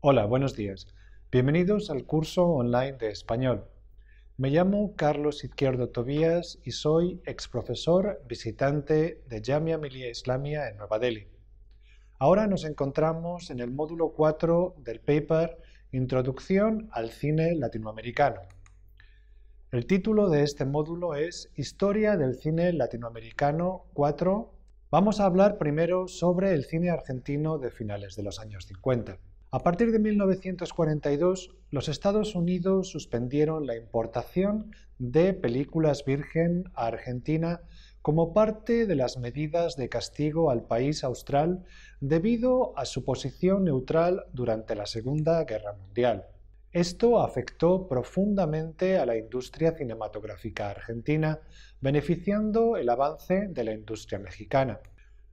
Hola, buenos días. Bienvenidos al curso online de español. Me llamo Carlos Izquierdo Tobías y soy profesor visitante de Jamia Millia Islamia en Nueva Delhi. Ahora nos encontramos en el módulo 4 del paper Introducción al cine latinoamericano. El título de este módulo es Historia del cine latinoamericano 4. Vamos a hablar primero sobre el cine argentino de finales de los años 50. A partir de 1942, los Estados Unidos suspendieron la importación de películas virgen a Argentina como parte de las medidas de castigo al país austral debido a su posición neutral durante la Segunda Guerra Mundial. Esto afectó profundamente a la industria cinematográfica argentina, beneficiando el avance de la industria mexicana.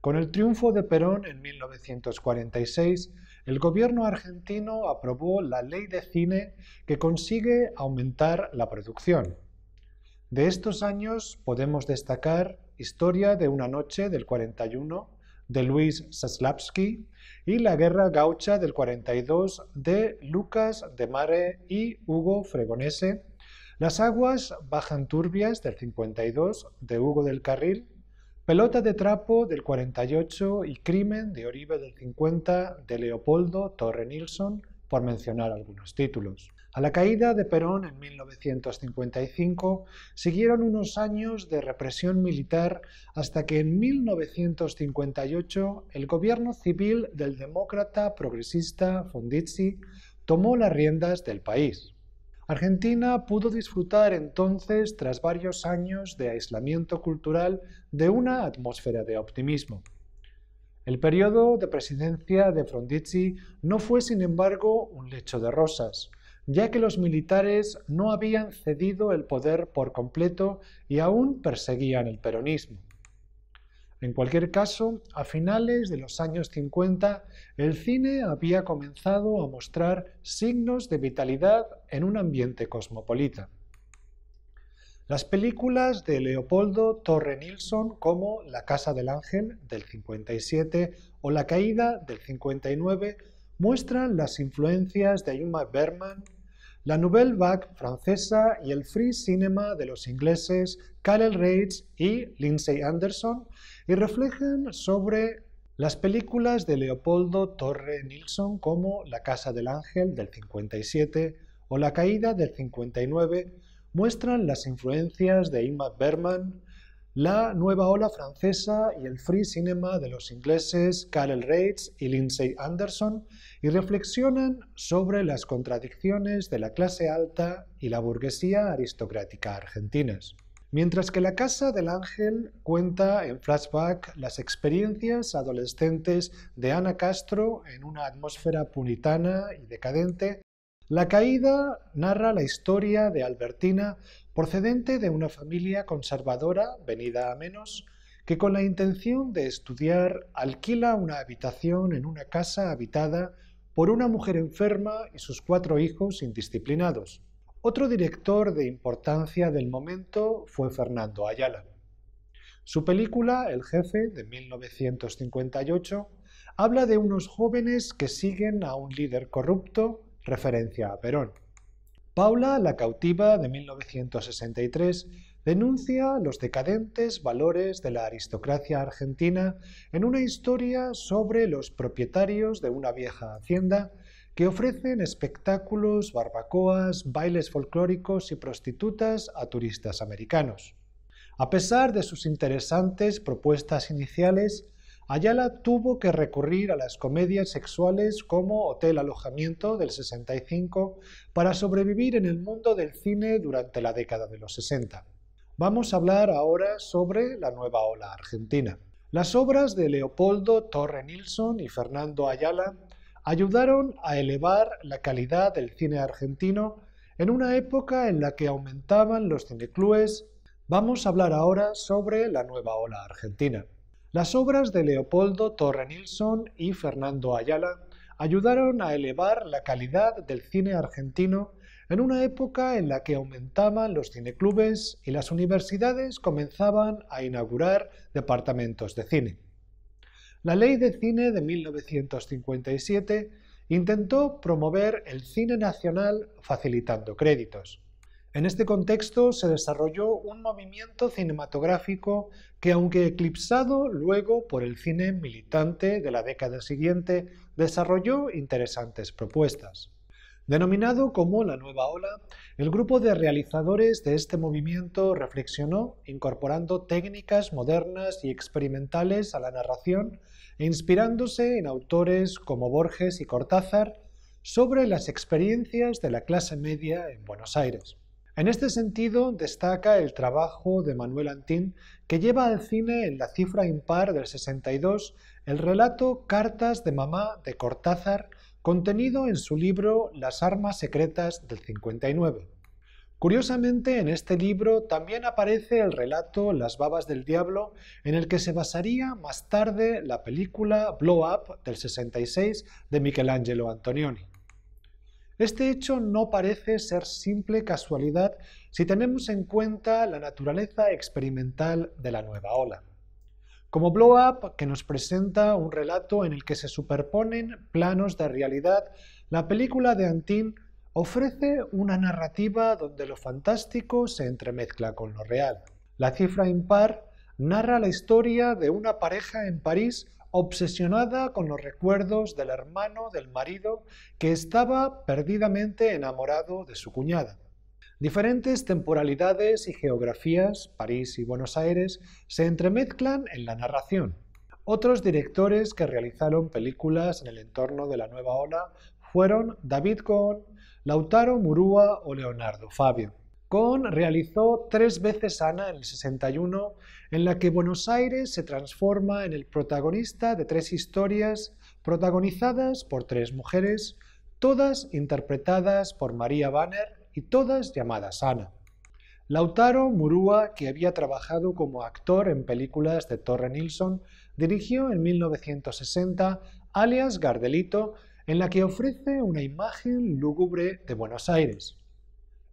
Con el triunfo de Perón en 1946, el gobierno argentino aprobó la ley de cine que consigue aumentar la producción. De estos años podemos destacar Historia de una noche del 41 de Luis Saslavsky y La guerra gaucha del 42 de Lucas de Mare y Hugo Fregonese, Las aguas bajan turbias del 52 de Hugo del Carril Pelota de Trapo del 48 y Crimen de Oribe del 50 de Leopoldo Torre Nilsson, por mencionar algunos títulos. A la caída de Perón en 1955 siguieron unos años de represión militar hasta que en 1958 el gobierno civil del demócrata progresista Fondizzi tomó las riendas del país. Argentina pudo disfrutar entonces, tras varios años de aislamiento cultural, de una atmósfera de optimismo. El periodo de presidencia de Frondizi no fue, sin embargo, un lecho de rosas, ya que los militares no habían cedido el poder por completo y aún perseguían el peronismo. En cualquier caso, a finales de los años 50, el cine había comenzado a mostrar signos de vitalidad en un ambiente cosmopolita. Las películas de Leopoldo Torre Nilsson como La Casa del Ángel del 57 o La Caída del 59 muestran las influencias de Ayuma Berman, la Nouvelle Vague francesa y el free cinema de los ingleses Karel Reitz y Lindsay Anderson, y reflejan sobre las películas de Leopoldo Torre Nilsson como La Casa del Ángel del 57 o La Caída del 59 muestran las influencias de Ingmar Berman, la nueva ola francesa y el free cinema de los ingleses Karel Reitz y Lindsay Anderson y reflexionan sobre las contradicciones de la clase alta y la burguesía aristocrática argentinas. Mientras que la Casa del Ángel cuenta en flashback las experiencias adolescentes de Ana Castro en una atmósfera puritana y decadente, La Caída narra la historia de Albertina procedente de una familia conservadora, venida a menos, que con la intención de estudiar alquila una habitación en una casa habitada por una mujer enferma y sus cuatro hijos indisciplinados. Otro director de importancia del momento fue Fernando Ayala. Su película El jefe de 1958 habla de unos jóvenes que siguen a un líder corrupto, referencia a Perón. Paula, la cautiva de 1963, denuncia los decadentes valores de la aristocracia argentina en una historia sobre los propietarios de una vieja hacienda que ofrecen espectáculos, barbacoas, bailes folclóricos y prostitutas a turistas americanos. A pesar de sus interesantes propuestas iniciales, Ayala tuvo que recurrir a las comedias sexuales como Hotel Alojamiento del 65 para sobrevivir en el mundo del cine durante la década de los 60. Vamos a hablar ahora sobre la nueva ola argentina. Las obras de Leopoldo Torre Nilsson y Fernando Ayala ayudaron a elevar la calidad del cine argentino en una época en la que aumentaban los cineclubes. Vamos a hablar ahora sobre la nueva ola argentina. Las obras de Leopoldo Torre Nilsson y Fernando Ayala ayudaron a elevar la calidad del cine argentino en una época en la que aumentaban los cineclubes y las universidades comenzaban a inaugurar departamentos de cine. La ley de cine de 1957 intentó promover el cine nacional facilitando créditos. En este contexto se desarrolló un movimiento cinematográfico que, aunque eclipsado luego por el cine militante de la década siguiente, desarrolló interesantes propuestas. Denominado como la nueva ola, el grupo de realizadores de este movimiento reflexionó incorporando técnicas modernas y experimentales a la narración e inspirándose en autores como Borges y Cortázar sobre las experiencias de la clase media en Buenos Aires. En este sentido, destaca el trabajo de Manuel Antín, que lleva al cine en la cifra impar del 62 el relato Cartas de Mamá de Cortázar contenido en su libro Las armas secretas del 59. Curiosamente, en este libro también aparece el relato Las babas del diablo, en el que se basaría más tarde la película Blow Up del 66 de Michelangelo Antonioni. Este hecho no parece ser simple casualidad si tenemos en cuenta la naturaleza experimental de la nueva ola. Como Blow Up, que nos presenta un relato en el que se superponen planos de realidad, la película de Antin ofrece una narrativa donde lo fantástico se entremezcla con lo real. La cifra impar narra la historia de una pareja en París obsesionada con los recuerdos del hermano del marido que estaba perdidamente enamorado de su cuñada. Diferentes temporalidades y geografías, París y Buenos Aires, se entremezclan en la narración. Otros directores que realizaron películas en el entorno de la nueva ola fueron David Cohn, Lautaro Murúa o Leonardo Fabio. Cohn realizó tres veces Ana en el 61, en la que Buenos Aires se transforma en el protagonista de tres historias protagonizadas por tres mujeres, todas interpretadas por María Banner, y todas llamadas Ana. Lautaro Murúa, que había trabajado como actor en películas de Torre Nilsson, dirigió en 1960 Alias Gardelito, en la que ofrece una imagen lúgubre de Buenos Aires.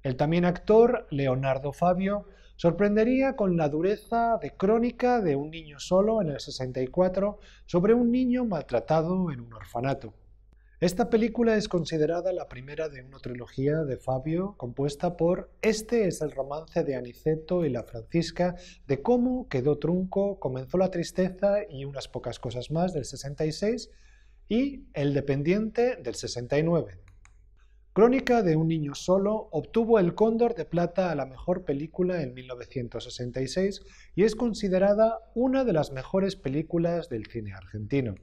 El también actor Leonardo Fabio sorprendería con la dureza de crónica de un niño solo en el 64 sobre un niño maltratado en un orfanato. Esta película es considerada la primera de una trilogía de Fabio compuesta por Este es el romance de Aniceto y la Francisca, de cómo quedó trunco, comenzó la tristeza y unas pocas cosas más del 66 y El dependiente del 69. Crónica de un niño solo obtuvo el Cóndor de Plata a la mejor película en 1966 y es considerada una de las mejores películas del cine argentino.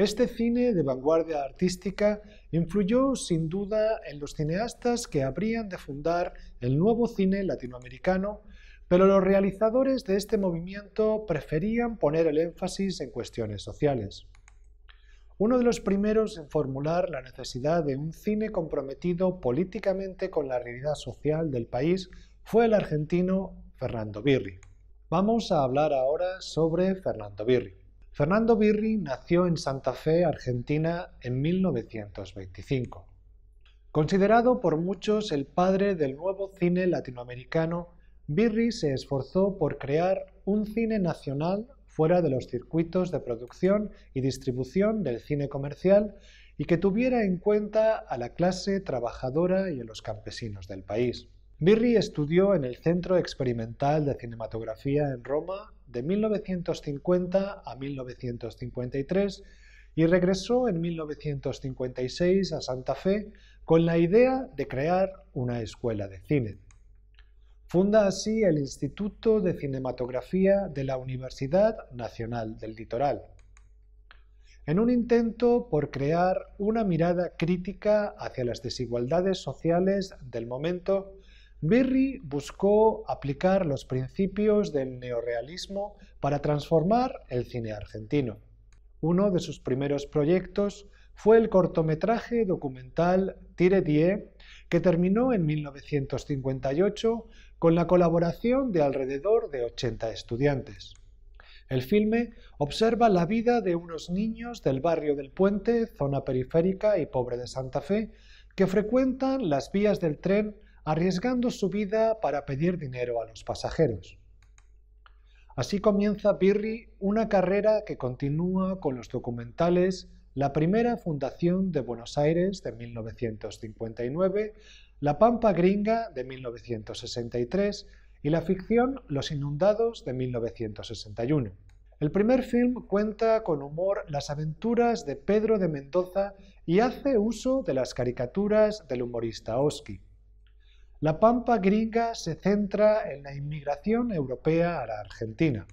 Este cine de vanguardia artística influyó sin duda en los cineastas que habrían de fundar el nuevo cine latinoamericano, pero los realizadores de este movimiento preferían poner el énfasis en cuestiones sociales. Uno de los primeros en formular la necesidad de un cine comprometido políticamente con la realidad social del país fue el argentino Fernando Birri. Vamos a hablar ahora sobre Fernando Birri. Fernando Birri nació en Santa Fe, Argentina, en 1925. Considerado por muchos el padre del nuevo cine latinoamericano, Birri se esforzó por crear un cine nacional fuera de los circuitos de producción y distribución del cine comercial y que tuviera en cuenta a la clase trabajadora y a los campesinos del país. Birri estudió en el Centro Experimental de Cinematografía en Roma de 1950 a 1953 y regresó en 1956 a Santa Fe con la idea de crear una escuela de cine. Funda así el Instituto de Cinematografía de la Universidad Nacional del Litoral, en un intento por crear una mirada crítica hacia las desigualdades sociales del momento Berry buscó aplicar los principios del neorealismo para transformar el cine argentino. Uno de sus primeros proyectos fue el cortometraje documental Tire Die, que terminó en 1958 con la colaboración de alrededor de 80 estudiantes. El filme observa la vida de unos niños del barrio del Puente, zona periférica y pobre de Santa Fe, que frecuentan las vías del tren arriesgando su vida para pedir dinero a los pasajeros. Así comienza Birri, una carrera que continúa con los documentales La primera fundación de Buenos Aires de 1959, La Pampa Gringa de 1963 y la ficción Los Inundados de 1961. El primer film cuenta con humor las aventuras de Pedro de Mendoza y hace uso de las caricaturas del humorista Oski la pampa gringa se centra en la inmigración europea a la Argentina.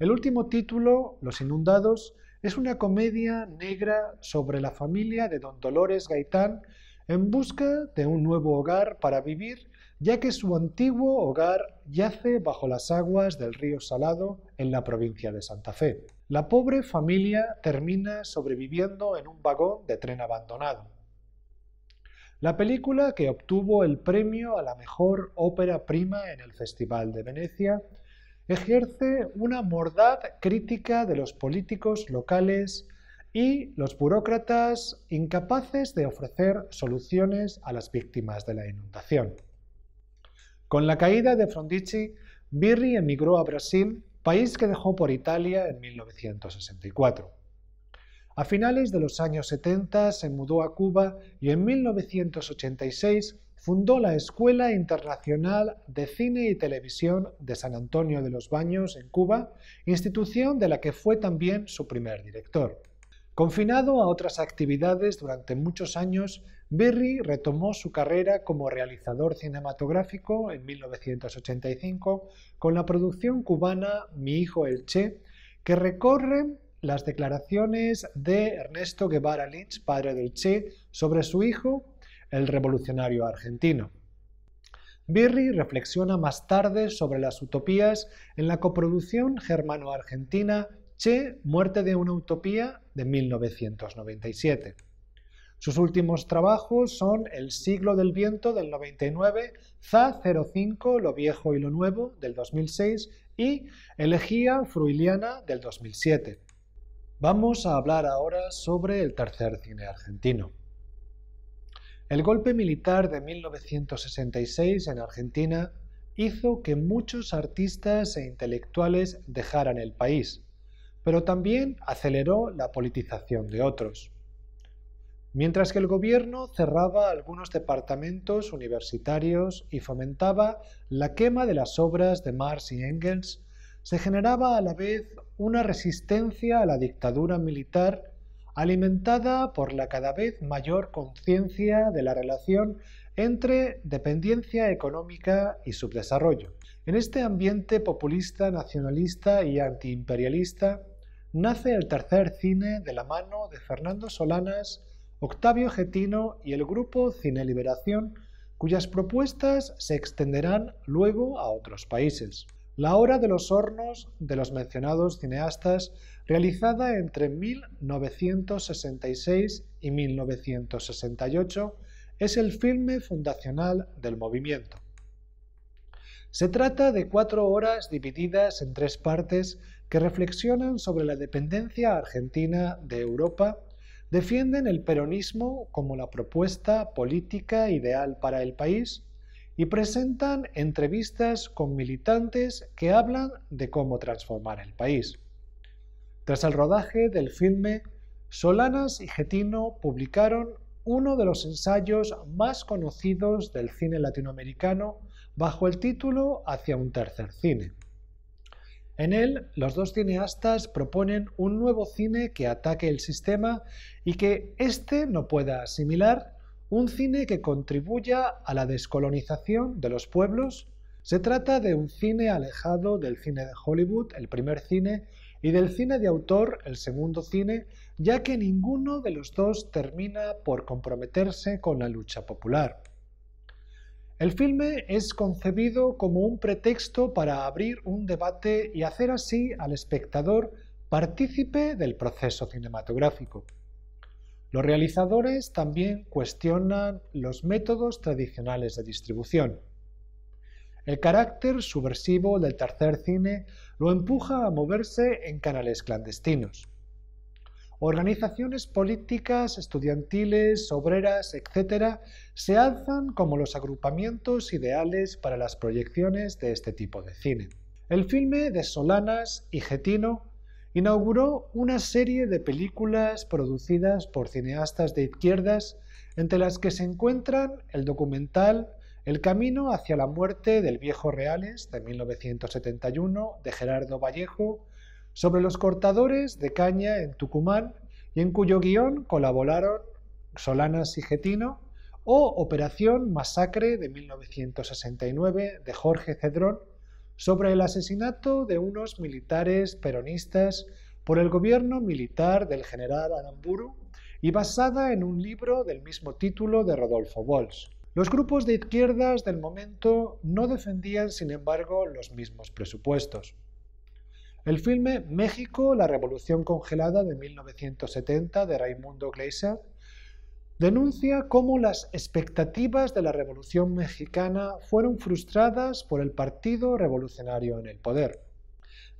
El último título, Los Inundados, es una comedia negra sobre la familia de don Dolores Gaitán en busca de un nuevo hogar para vivir, ya que su antiguo hogar yace bajo las aguas del río Salado en la provincia de Santa Fe. La pobre familia termina sobreviviendo en un vagón de tren abandonado. La película que obtuvo el premio a la mejor ópera prima en el Festival de Venecia ejerce una mordaz crítica de los políticos locales y los burócratas incapaces de ofrecer soluciones a las víctimas de la inundación. Con la caída de Frondici, Birri emigró a Brasil, país que dejó por Italia en 1964. A finales de los años 70 se mudó a Cuba y en 1986 fundó la Escuela Internacional de Cine y Televisión de San Antonio de los Baños, en Cuba, institución de la que fue también su primer director. Confinado a otras actividades durante muchos años, Berry retomó su carrera como realizador cinematográfico en 1985 con la producción cubana Mi hijo el Che, que recorre las declaraciones de Ernesto Guevara Lynch, padre del Che, sobre su hijo, el revolucionario argentino. Birri reflexiona más tarde sobre las utopías en la coproducción germano-argentina Che, Muerte de una Utopía de 1997. Sus últimos trabajos son El siglo del viento del 99, ZA 05, Lo viejo y lo nuevo del 2006 y Elegía Fruiliana del 2007. Vamos a hablar ahora sobre el tercer cine argentino. El golpe militar de 1966 en Argentina hizo que muchos artistas e intelectuales dejaran el país, pero también aceleró la politización de otros. Mientras que el gobierno cerraba algunos departamentos universitarios y fomentaba la quema de las obras de Marx y Engels, se generaba a la vez una resistencia a la dictadura militar alimentada por la cada vez mayor conciencia de la relación entre dependencia económica y subdesarrollo. En este ambiente populista, nacionalista y antiimperialista nace el tercer cine de la mano de Fernando Solanas, Octavio Getino y el grupo Cine Liberación, cuyas propuestas se extenderán luego a otros países. La hora de los hornos de los mencionados cineastas, realizada entre 1966 y 1968, es el filme fundacional del movimiento. Se trata de cuatro horas divididas en tres partes que reflexionan sobre la dependencia argentina de Europa, defienden el peronismo como la propuesta política ideal para el país, y presentan entrevistas con militantes que hablan de cómo transformar el país. Tras el rodaje del filme, Solanas y Getino publicaron uno de los ensayos más conocidos del cine latinoamericano bajo el título Hacia un tercer cine. En él, los dos cineastas proponen un nuevo cine que ataque el sistema y que éste no pueda asimilar un cine que contribuya a la descolonización de los pueblos. Se trata de un cine alejado del cine de Hollywood, el primer cine, y del cine de autor, el segundo cine, ya que ninguno de los dos termina por comprometerse con la lucha popular. El filme es concebido como un pretexto para abrir un debate y hacer así al espectador partícipe del proceso cinematográfico. Los realizadores también cuestionan los métodos tradicionales de distribución. El carácter subversivo del tercer cine lo empuja a moverse en canales clandestinos. Organizaciones políticas, estudiantiles, obreras, etc., se alzan como los agrupamientos ideales para las proyecciones de este tipo de cine. El filme de Solanas y Getino inauguró una serie de películas producidas por cineastas de izquierdas, entre las que se encuentran el documental El camino hacia la muerte del viejo Reales de 1971 de Gerardo Vallejo, sobre los cortadores de caña en Tucumán y en cuyo guión colaboraron y Getino o Operación Masacre de 1969 de Jorge Cedrón, sobre el asesinato de unos militares peronistas por el gobierno militar del general Aramburu y basada en un libro del mismo título de Rodolfo Walsh. Los grupos de izquierdas del momento no defendían, sin embargo, los mismos presupuestos. El filme México, la Revolución Congelada de 1970 de Raimundo Gleiser denuncia cómo las expectativas de la Revolución mexicana fueron frustradas por el Partido Revolucionario en el poder.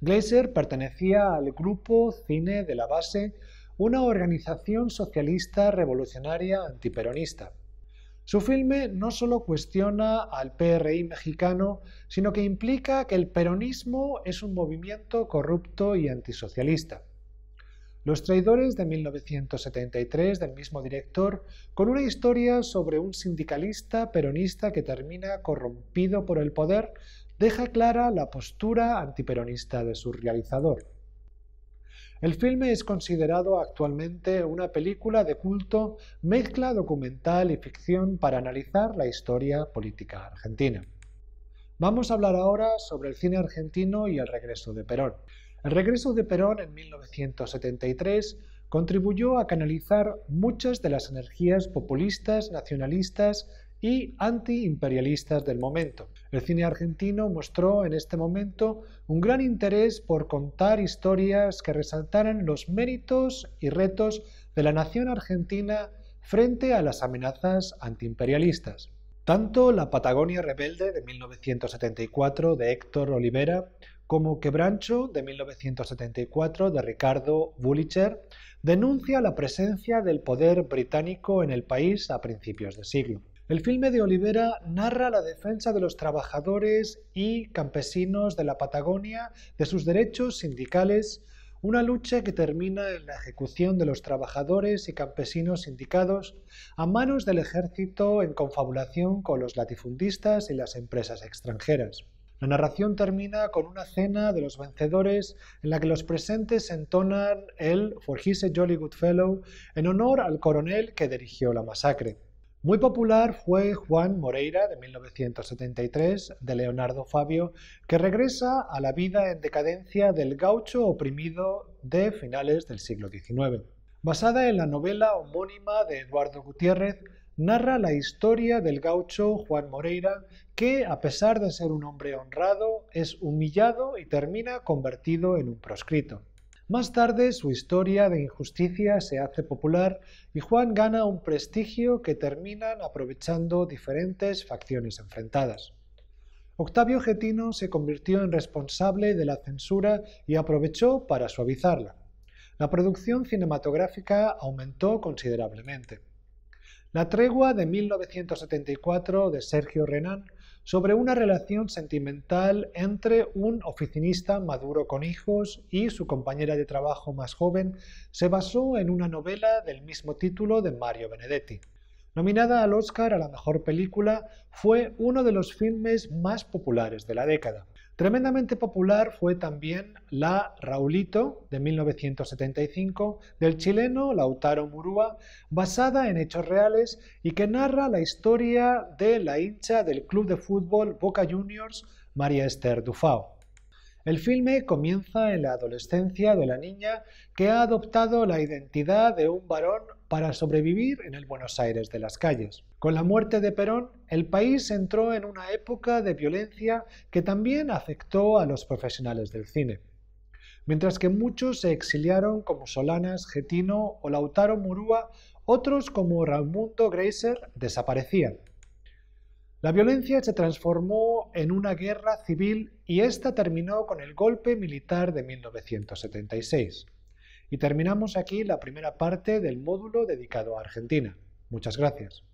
Glaser pertenecía al grupo Cine de la Base, una organización socialista revolucionaria antiperonista. Su filme no solo cuestiona al PRI mexicano, sino que implica que el peronismo es un movimiento corrupto y antisocialista. Los traidores de 1973 del mismo director, con una historia sobre un sindicalista peronista que termina corrompido por el poder, deja clara la postura antiperonista de su realizador. El filme es considerado actualmente una película de culto, mezcla documental y ficción para analizar la historia política argentina. Vamos a hablar ahora sobre el cine argentino y el regreso de Perón. El regreso de Perón en 1973 contribuyó a canalizar muchas de las energías populistas, nacionalistas y antiimperialistas del momento. El cine argentino mostró en este momento un gran interés por contar historias que resaltaran los méritos y retos de la nación argentina frente a las amenazas antiimperialistas. Tanto La Patagonia Rebelde de 1974 de Héctor Olivera como Quebrancho de 1974 de Ricardo Bullicher denuncia la presencia del poder británico en el país a principios de siglo. El filme de Olivera narra la defensa de los trabajadores y campesinos de la Patagonia de sus derechos sindicales, una lucha que termina en la ejecución de los trabajadores y campesinos sindicados a manos del ejército en confabulación con los latifundistas y las empresas extranjeras. La narración termina con una cena de los vencedores en la que los presentes entonan el For Jolly Good Fellow en honor al coronel que dirigió la masacre. Muy popular fue Juan Moreira de 1973 de Leonardo Fabio, que regresa a la vida en decadencia del gaucho oprimido de finales del siglo XIX. Basada en la novela homónima de Eduardo Gutiérrez, narra la historia del gaucho Juan Moreira, que a pesar de ser un hombre honrado, es humillado y termina convertido en un proscrito. Más tarde su historia de injusticia se hace popular y Juan gana un prestigio que terminan aprovechando diferentes facciones enfrentadas. Octavio Getino se convirtió en responsable de la censura y aprovechó para suavizarla. La producción cinematográfica aumentó considerablemente. La tregua de 1974 de Sergio Renan sobre una relación sentimental entre un oficinista maduro con hijos y su compañera de trabajo más joven se basó en una novela del mismo título de Mario Benedetti. Nominada al Oscar a la mejor película, fue uno de los filmes más populares de la década. Tremendamente popular fue también la Raulito de 1975 del chileno Lautaro Murúa, basada en hechos reales y que narra la historia de la hincha del club de fútbol Boca Juniors, María Esther Dufao. El filme comienza en la adolescencia de la niña que ha adoptado la identidad de un varón para sobrevivir en el Buenos Aires de las calles. Con la muerte de Perón, el país entró en una época de violencia que también afectó a los profesionales del cine. Mientras que muchos se exiliaron como Solanas, Getino o Lautaro Murúa, otros como Raimundo Greiser desaparecían. La violencia se transformó en una guerra civil y esta terminó con el golpe militar de 1976. Y terminamos aquí la primera parte del módulo dedicado a Argentina. Muchas gracias.